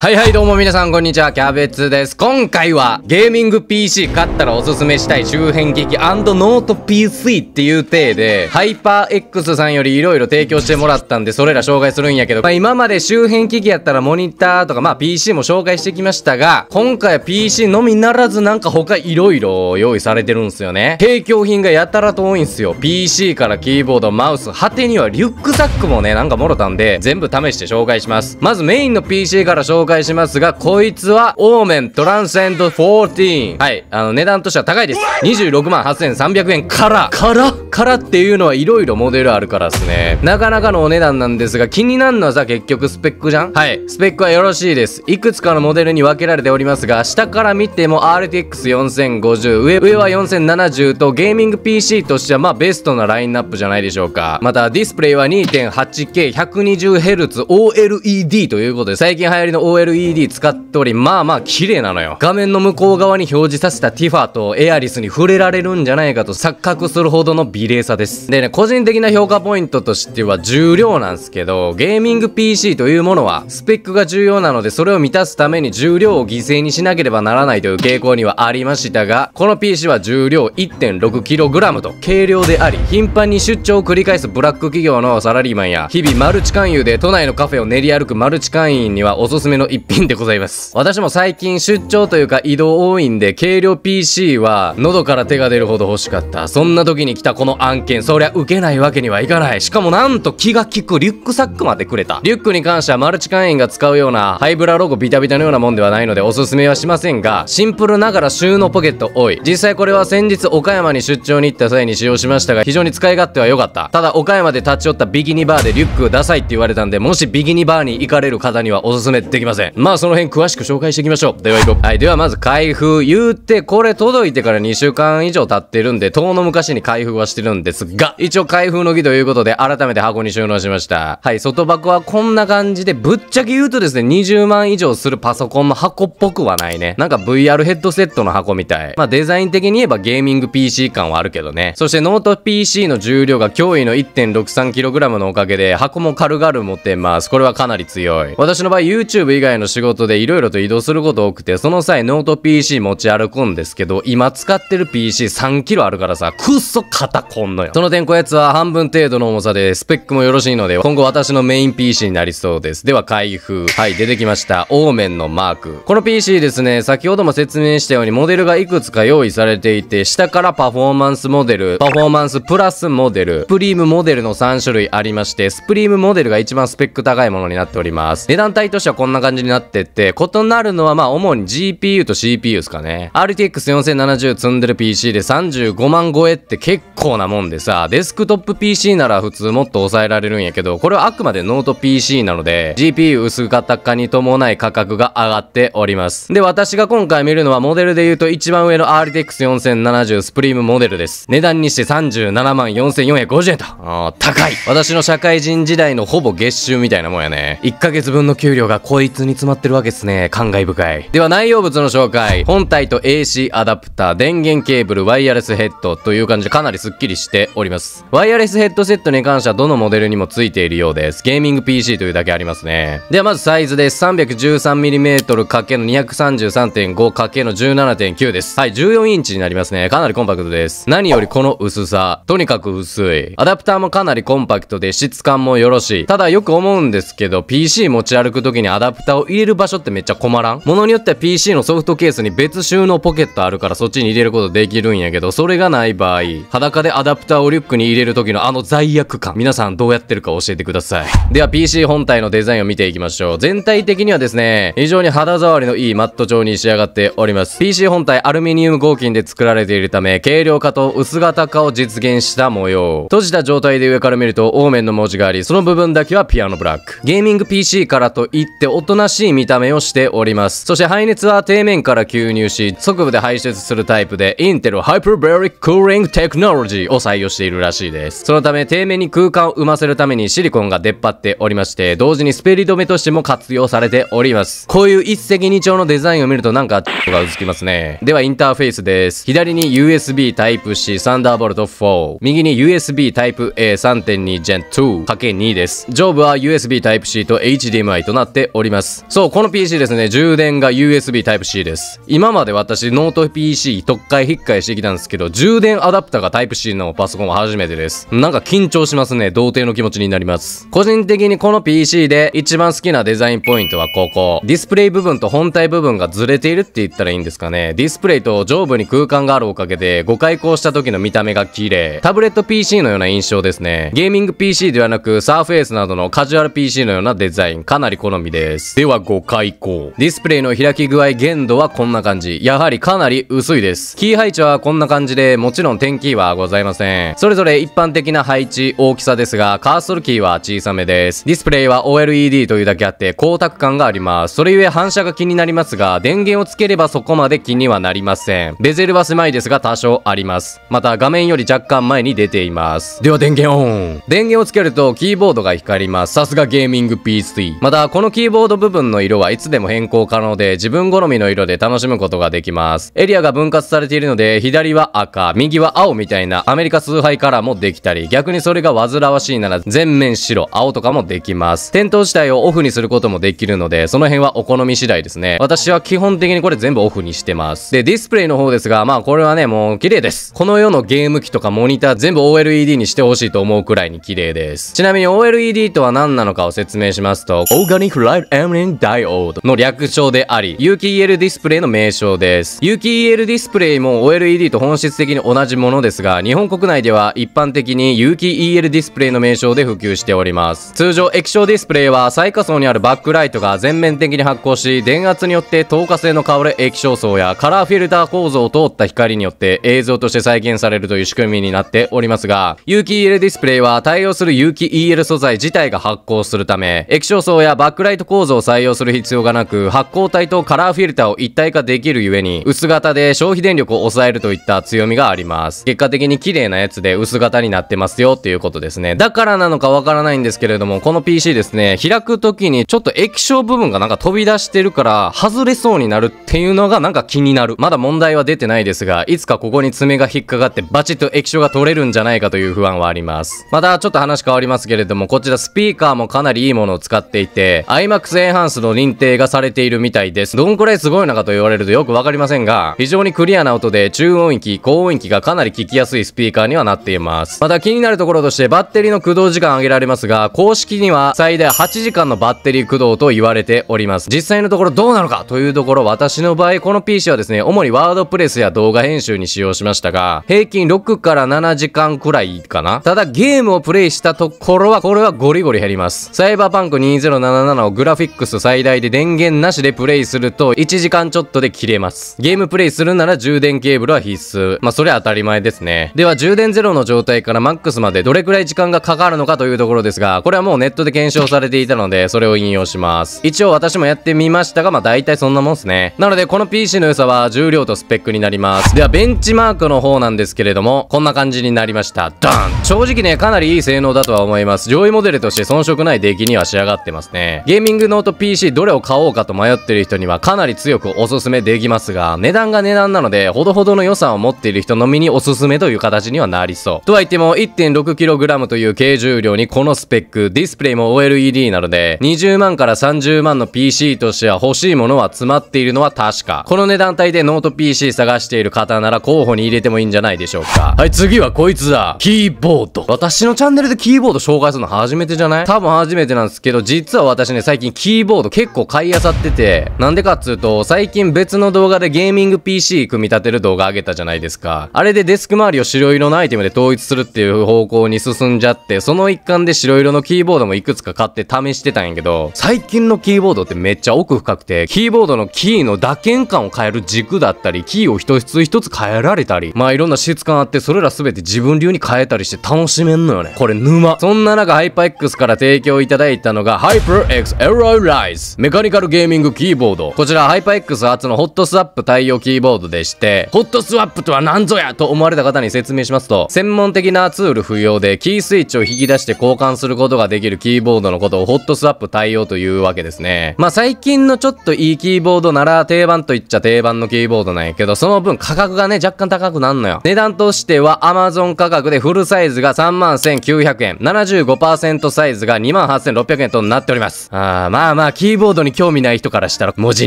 はいはいどうも皆さんこんにちは、キャベツです。今回はゲーミング PC 買ったらおすすめしたい周辺機器ノート PC っていう体で、ハイパー X さんより色々提供してもらったんで、それら紹介するんやけど、まあ今まで周辺機器やったらモニターとかまあ PC も紹介してきましたが、今回は PC のみならずなんか他色々用意されてるんすよね。提供品がやたらと多いんすよ。PC からキーボード、マウス、果てにはリュックサックもね、なんかもろたんで、全部試して紹介します。まずメインの PC から紹介介しますが、こいつは、オーメントランセンド14。はい、あの、値段としては高いです。26万8300円から、からからっていうのは色々モデルあるからですね。なかなかのお値段なんですが、気になるのはさ、結局スペックじゃんはい、スペックはよろしいです。いくつかのモデルに分けられておりますが、下から見ても RTX4050、上、上は4070と、ゲーミング PC としては、まあ、ベストなラインナップじゃないでしょうか。また、ディスプレイは 2.8K120Hz OLED ということで、最近流行りの OLED OLED 使っており、まあまあ綺麗なのよ。画面の向こう側に表示させたティファとエアリスに触れられるんじゃないかと錯覚するほどの美麗さです。でね、個人的な評価ポイントとしては重量なんですけど、ゲーミング PC というものはスペックが重要なのでそれを満たすために重量を犠牲にしなければならないという傾向にはありましたが、この PC は重量 1.6kg と軽量であり、頻繁に出張を繰り返すブラック企業のサラリーマンや、日々マルチ勧誘で都内のカフェを練り歩くマルチ会員にはおすすめの一品でございます。私も最近出張というか移動多いんで、軽量 PC は喉から手が出るほど欲しかった。そんな時に来たこの案件、そりゃ受けないわけにはいかない。しかもなんと気が利くリュックサックまでくれた。リュックに関してはマルチ会員が使うようなハイブラロゴビタビタのようなもんではないのでおすすめはしませんが、シンプルながら収納ポケット多い。実際これは先日岡山に出張に行った際に使用しましたが、非常に使い勝手は良かった。ただ岡山で立ち寄ったビキニバーでリュックダサいって言われたんで、もしビキニバーに行かれる方にはおすすめできません。せん。まあその辺詳しく紹介していきましょう。では行こう。はい。ではまず開封。言うて、これ届いてから2週間以上経ってるんで、遠の昔に開封はしてるんですが、一応開封の儀ということで、改めて箱に収納しました。はい。外箱はこんな感じで、ぶっちゃけ言うとですね、20万以上するパソコンの箱っぽくはないね。なんか VR ヘッドセットの箱みたい。まあデザイン的に言えばゲーミング PC 感はあるけどね。そしてノート PC の重量が驚異の 1.63kg のおかげで、箱も軽々持ってます。これはかなり強い。私の場合 YouTube 以外外の仕事で色々と移動すること多くて、その際ノート PC 持ち歩くんですけど、今使ってる PC3 キロあるからさ、くっそ肩こんのよ。その点こやつは半分程度の重さで、スペックもよろしいので、今後私のメイン PC になりそうです。では開封。はい、出てきました。オーメンのマーク。この PC ですね、先ほども説明したようにモデルがいくつか用意されていて、下からパフォーマンスモデル、パフォーマンスプラスモデル、スプリームモデルの3種類ありまして、スプリームモデルが一番スペック高いものになっております。値段帯としてはこんな感じじになってって、異なるのはまあ主に GPU と CPU ですかね。RTX 4070積んでる PC で35万超えって結構なもんでさ、デスクトップ PC なら普通もっと抑えられるんやけど、これはあくまでノート PC なので、GPU 薄型化に伴い価格が上がっております。で、私が今回見るのはモデルで言うと一番上の RTX4070 スプリームモデルです。値段にして37万4450円と。高い。私の社会人時代のほぼ月収みたいなもんやね。1ヶ月分の給料がこいつにに詰まってるわけですね。感慨深い。では内容物の紹介。本体と AC アダプター、電源ケーブル、ワイヤレスヘッドという感じでかなりスッキリしております。ワイヤレスヘッドセットに関してはどのモデルにも付いているようです。ゲーミング PC というだけありますね。ではまずサイズです。313mm×233.5×17.9 です。はい、14インチになりますね。かなりコンパクトです。何よりこの薄さ。とにかく薄い。アダプターもかなりコンパクトで質感もよろしい。ただよく思うんですけど、PC 持ち歩くときにアダプターを入れる場所ってめっちゃ困らんものによっては PC のソフトケースに別収納ポケットあるからそっちに入れることできるんやけど、それがない場合、裸でアダプターをリュックに入れる時のあの罪悪感。皆さんどうやってるか教えてください。では PC 本体のデザインを見ていきましょう。全体的にはですね、非常に肌触りのいいマット状に仕上がっております。PC 本体アルミニウム合金で作られているため、軽量化と薄型化を実現した模様。閉じた状態で上から見ると、オーメンの文字があり、その部分だけはピアノブラック。ゲーミング PC からといって大人なしい見た目をしております。そして排熱は底面から吸入し、側部で排出するタイプで、インテルハイプベリッククーリングテクノロジーを採用しているらしいです。そのため、底面に空間を生ませるためにシリコンが出っ張っておりまして、同時にスペリ止めとしても活用されております。こういう一石二鳥のデザインを見るとなんか、がうずきますね。では、インターフェースです。左に USB Type-C サンダーボルト4。右に USB タイプ a 3.2 Gen 2×2 です。上部は USB Type-C と HDMI となっております。。そう、この PC ですね、充電が USB Type-C です。今まで私、ノート PC 特回引っかえしてきたんですけど、充電アダプターが Type-C のパソコンは初めてです。なんか緊張しますね、童貞の気持ちになります。個人的にこの PC で一番好きなデザインポイントはここ。ディスプレイ部分と本体部分がずれているって言ったらいいんですかね。ディスプレイと上部に空間があるおかげで、ご開口した時の見た目が綺麗。タブレット PC のような印象ですね。ゲーミング PC ではなく、サーフェイスなどのカジュアル PC のようなデザイン、かなり好みです。では5回行。ディスプレイの開き具合限度はこんな感じ。やはりかなり薄いです。キー配置はこんな感じで、もちろん点キーはございません。それぞれ一般的な配置、大きさですが、カーソルキーは小さめです。ディスプレイは OLED というだけあって、光沢感があります。それゆえ反射が気になりますが、電源をつければそこまで気にはなりません。ベゼルは狭いですが多少あります。また画面より若干前に出ています。では電源オン。電源をつけるとキーボードが光ります。さすがゲーミング PC。またこのキーボード部部分の色はいつでも変更可能で、自分好みの色で楽しむことができます。エリアが分割されているので、左は赤、右は青みたいなアメリカ崇拝カラーもできたり、逆にそれが煩わしいなら全面白、青とかもできます。点灯自体をオフにすることもできるので、その辺はお好み次第ですね。私は基本的にこれ全部オフにしてます。で、ディスプレイの方ですが、まあこれはね、もう綺麗です。この世のゲーム機とかモニター全部 OLED にしてほしいと思うくらいに綺麗です。ちなみに OLED とは何なのかを説明しますと、オーガニッライトエムンダイオードの略称であり、有機 EL ディスプレイの名称です。有機 EL ディスプレイも OLED と本質的に同じものですが、日本国内では一般的に有機 EL ディスプレイの名称で普及しております。通常、液晶ディスプレイは最下層にあるバックライトが全面的に発光し、電圧によって透過性の香る液晶層やカラーフィルター構造を通った光によって映像として再現されるという仕組みになっておりますが、有機 EL ディスプレイは対応する有機 EL 素材自体が発光するため、液晶層やバックライト構造を採用する必要がなく、発光体とカラーフィルターを一体化できるゆえに、薄型で消費電力を抑えるといった強みがあります。結果的に綺麗なやつで薄型になってますよっていうことですね。だからなのかわからないんですけれども、この PC ですね、開く時にちょっと液晶部分がなんか飛び出してるから、外れそうになるっていうのがなんか気になる。まだ問題は出てないですが、いつかここに爪が引っかかってバチッと液晶が取れるんじゃないかという不安はあります。またちょっと話変わりますけれども、こちらスピーカーもかなりいいものを使っていて、iMAX ハンスの認定がされているみたいです。どんくらいすごいのかと言われるとよくわかりませんが、非常にクリアな音で中音域、高音域がかなり聞きやすいスピーカーにはなっています。また気になるところとしてバッテリーの駆動時間上げられますが、公式には最大8時間のバッテリー駆動と言われております。実際のところどうなのかというところ、私の場合この PC はですね、主にワードプレスや動画編集に使用しましたが、平均6から7時間くらいかな。ただゲームをプレイしたところは、これはゴリゴリ減ります。サイバーパンク2077をグラフィック最大で電源なしでプレイすると1時間ちょっとで切れます。ゲームプレイするなら充電ケーブルは必須。まあ、それは当たり前ですね。では、充電ゼロの状態からマックスまでどれくらい時間がかかるのかというところですが、これはもうネットで検証されていたので、それを引用します。一応私もやってみましたが、まあ、大体そんなもんですね。なので、この PC の良さは重量とスペックになります。では、ベンチマークの方なんですけれども、こんな感じになりました。ダン正直ね、かなりいい性能だとは思います。上位モデルとして遜色ない出来には仕上がってますね。ゲーミングノートと PC どれを買おうかと迷ってる人にはかなり強くおすすめできますが、値段が値段なので、ほどほどの予算を持っている人のみにおすすめという形にはなりそう。とは言っても 1.6kg という軽重量にこのスペック、ディスプレイも OLED なので、20万から30万の PC としては欲しいものは詰まっているのは確か。この値段帯でノート PC 探している方なら候補に入れてもいいんじゃないでしょうか。はい、次はこいつだ。キーボード。私のチャンネルでキーボード紹介するの初めてじゃない多分初めてなんですけど、実は私ね、最近キーキーボード結構買い漁ってて、なんでかっつうと、最近別の動画でゲーミング PC 組み立てる動画上げたじゃないですか。あれでデスク周りを白色のアイテムで統一するっていう方向に進んじゃって、その一環で白色のキーボードもいくつか買って試してたんやけど、最近のキーボードってめっちゃ奥深くて、キーボードのキーの打鍵感を変える軸だったり、キーを一つ一つ変えられたり、まあいろんな質感あって、それら全て自分流に変えたりして楽しめんのよね。これ沼。そんな中、ハイパー X から提供いただいたのが、ハイパー X エロイ s u n メカニカルゲーミングキーボードこちらハイパー X 初のホットスワップ対応キーボードでしてホットスワップとは何ぞやと思われた方に説明しますと専門的なツール不要でキースイッチを引き出して交換することができるキーボードのことをホットスワップ対応というわけですねまあ最近のちょっといいキーボードなら定番といっちゃ定番のキーボードなんやけどその分価格がね若干高くなんのよ値段としては Amazon 価格でフルサイズが3万1900円75%サイズが2 8600円となっておりますあーまあまあ、キーボードに興味ない人からしたら、文字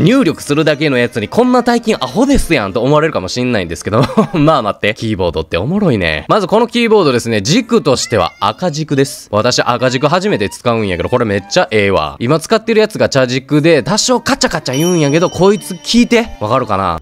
入力するだけのやつに、こんな大金アホですやんと思われるかもしんないんですけど、まあ待って、キーボードっておもろいね。まずこのキーボードですね、軸としては赤軸です。私赤軸初めて使うんやけど、これめっちゃええわ。今使ってるやつが茶軸で、多少カチャカチャ言うんやけど、こいつ聞いて。わかるかな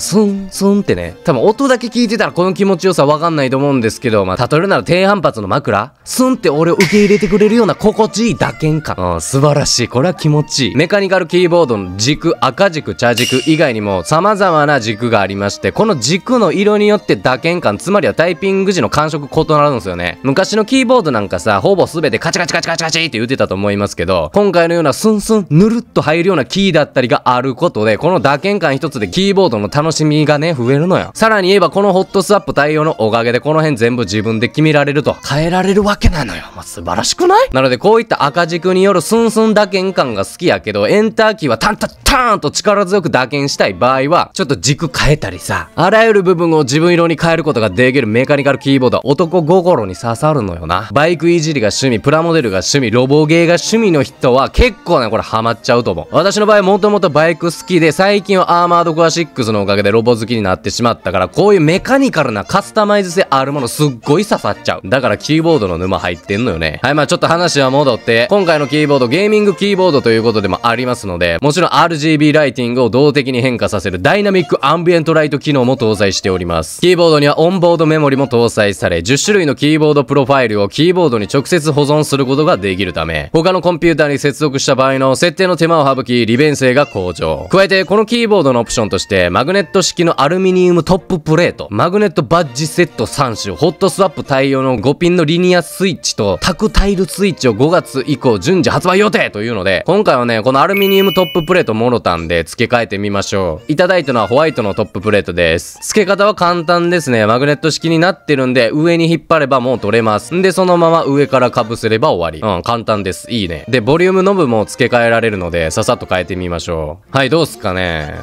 スンスンってね、多分音だけ聞いてたらこの気持ちよさわかんないと思うんですけど、まあ、例えるなら低反発の枕スンって俺を受け入れてくれるような心地いい打鍵感。うん、素晴らしい。これは気持ちいい。メカニカルキーボードの軸、赤軸、茶軸以外にも様々な軸がありまして、この軸の色によって打鍵感、つまりはタイピング時の感触異なるんですよね。昔のキーボードなんかさ、ほぼ全てカチカチカチカチカチって言ってたと思いますけど、今回のようなスンスン、ぬるっと入るようなキーだったりがあることで、この打鍵感一つでキーボードの楽楽しみがね、増えるのよ。さらに言えば、このホットスワップ対応のおかげで、この辺全部自分で決められると、変えられるわけなのよ。まあ、素晴らしくないなので、こういった赤軸によるスンスン打鍵感が好きやけど、エンターキーはタンタッターンと力強く打鍵したい場合は、ちょっと軸変えたりさ、あらゆる部分を自分色に変えることができるメカニカルキーボード、男心に刺さるのよな。バイクいじりが趣味、プラモデルが趣味、ロボゲーが趣味の人は結構ね、これハマっちゃうと思う。私の場合、もともとバイク好きで、最近はアーマードコア6のおかかげでロボ好きになってしまったから、こういうメカニカルなカスタマイズ性あるものすっごい刺さっちゃう。だからキーボードの沼入ってんのよね。はい、まあちょっと話は戻って、今回のキーボード、ゲーミングキーボードということでもありますので、もちろん RGB ライティングを動的に変化させるダイナミックアンビエントライト機能も搭載しております。キーボードにはオンボードメモリも搭載され、10種類のキーボードプロファイルをキーボードに直接保存することができるため、他のコンピューターに接続した場合の設定の手間を省き、利便性が向上。加えて、このキーボードのオプションとして、マグネットット式のアルミニウムトッププレート、マグネットバッジセット3種、ホットスワップ対応の5ピンのリニアスイッチとタクタイルスイッチを5月以降順次発売予定というので、今回はね、このアルミニウムトッププレートもろたんで付け替えてみましょう。いただいたのはホワイトのトッププレートです。付け方は簡単ですね。マグネット式になってるんで、上に引っ張ればもう取れます。んで、そのまま上から被せれば終わり。うん、簡単です。いいね。で、ボリュームノブも付け替えられるので、ささっと変えてみましょう。はい、どうすかね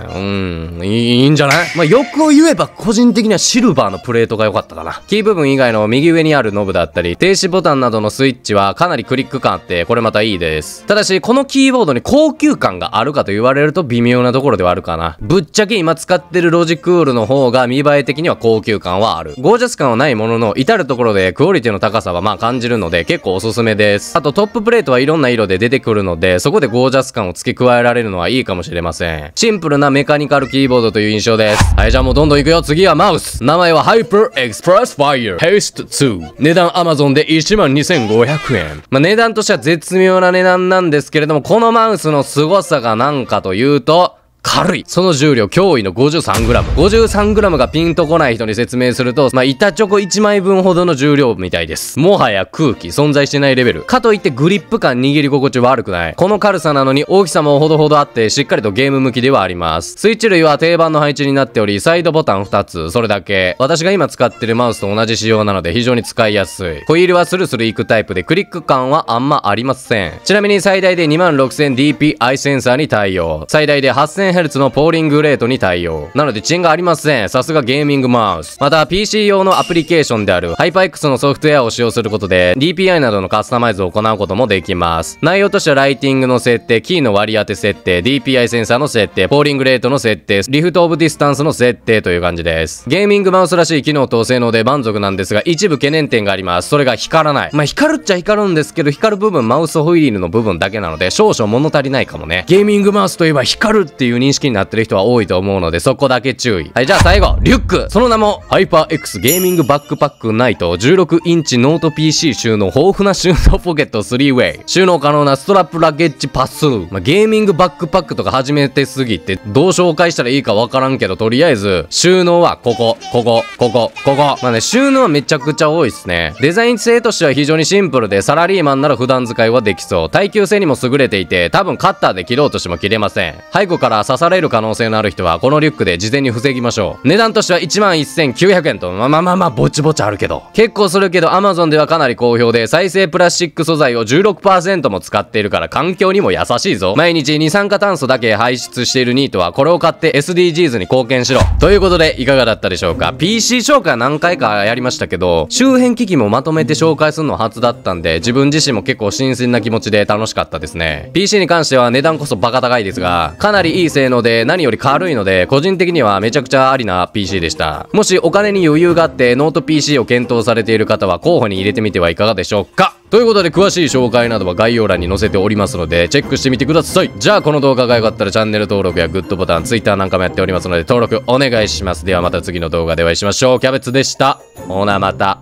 うん、いいんじゃないまあ、欲を言えば個人的にはシルバーのプレートが良かったかな。キー部分以外の右上にあるノブだったり、停止ボタンなどのスイッチはかなりクリック感あって、これまたいいです。ただし、このキーボードに高級感があるかと言われると微妙なところではあるかな。ぶっちゃけ今使ってるロジクールの方が見栄え的には高級感はある。ゴージャス感はないものの、至るところでクオリティの高さはまあ感じるので結構おすすめです。あとトッププレートはいろんな色で出てくるので、そこでゴージャス感を付け加えられるのはいいかもしれません。シンプルなメカニカルキーボードという印象です。はい、じゃあもうどんどん行くよ。次はマウス。名前はハイプーエクスプレスファイア。ペイスト2。値段 Amazon で12,500円。まあ、値段としては絶妙な値段なんですけれども、このマウスの凄さが何かというと、軽い。その重量驚異の 53g。53g がピンとこない人に説明すると、まあ、板チョコ1枚分ほどの重量みたいです。もはや空気、存在してないレベル。かといってグリップ感握り心地悪くない。この軽さなのに大きさもほどほどあって、しっかりとゲーム向きではあります。スイッチ類は定番の配置になっており、サイドボタン2つ、それだけ。私が今使ってるマウスと同じ仕様なので非常に使いやすい。ホイールはスルスルいくタイプで、クリック感はあんまありません。ちなみに最大で 26,000dpi センサーに対応。最大で8000 1000Hz のポーリングレートに対応。なので遅延がありません。さすがゲーミングマウス。また PC 用のアプリケーションである HyperX のソフトウェアを使用することで DPI などのカスタマイズを行うこともできます。内容としてはライティングの設定、キーの割り当て設定、DPI センサーの設定、ポーリングレートの設定、リフトオブディスタンスの設定という感じです。ゲーミングマウスらしい機能と性能で満足なんですが、一部懸念点があります。それが光らない。まあ、光るっちゃ光るんですけど、光る部分、マウスホイールの部分だけなので、少々物足りないかもね。ゲーミングマウスといえば光るっていう認識になってる人は多いと思うので、そこだけ注意。はい、じゃあ最後、リュックその名も、ハイパー X ゲーミングバックパックナイト16インチノート PC 収納豊富な収納ポケット 3way。収納可能なストラップラゲッジパススルー。まあ、ゲーミングバックパックとか始めてすぎて、どう紹介したらいいかわからんけど、とりあえず、収納はここ、ここ、ここ、ここ。まあね、収納はめちゃくちゃ多いっすね。デザイン性としては非常にシンプルで、サラリーマンなら普段使いはできそう。耐久性にも優れていて、多分カッターで切ろうとしても切れません。背後から刺される可能性のある人は、このリュックで事前に防ぎましょう。値段としては11,900円と、まあまあまあまあ、ぼちぼちあるけど。結構するけど、Amazon ではかなり好評で、再生プラスチック素材を16%も使っているから、環境にも優しいぞ。毎日二酸化炭素だけ排出しているニートは、これを買って SDGs に貢献しろ。ということで、いかがだったでしょうか ?PC 紹介何回かやりましたけど、周辺機器もまとめて紹介するの初だったんで、自分自身も結構新鮮な気持ちで楽しかったですね。PC に関しては値段こそバカ高いですが、かなりいい性性能で何より軽いので、個人的にはめちゃくちゃありな PC でした。もしお金に余裕があってノート PC を検討されている方は候補に入れてみてはいかがでしょうかということで詳しい紹介などは概要欄に載せておりますのでチェックしてみてくださいじゃあこの動画が良かったらチャンネル登録やグッドボタン Twitter なんかもやっておりますので登録お願いしますではまた次の動画でお会いしましょうキャベツでしたほなまた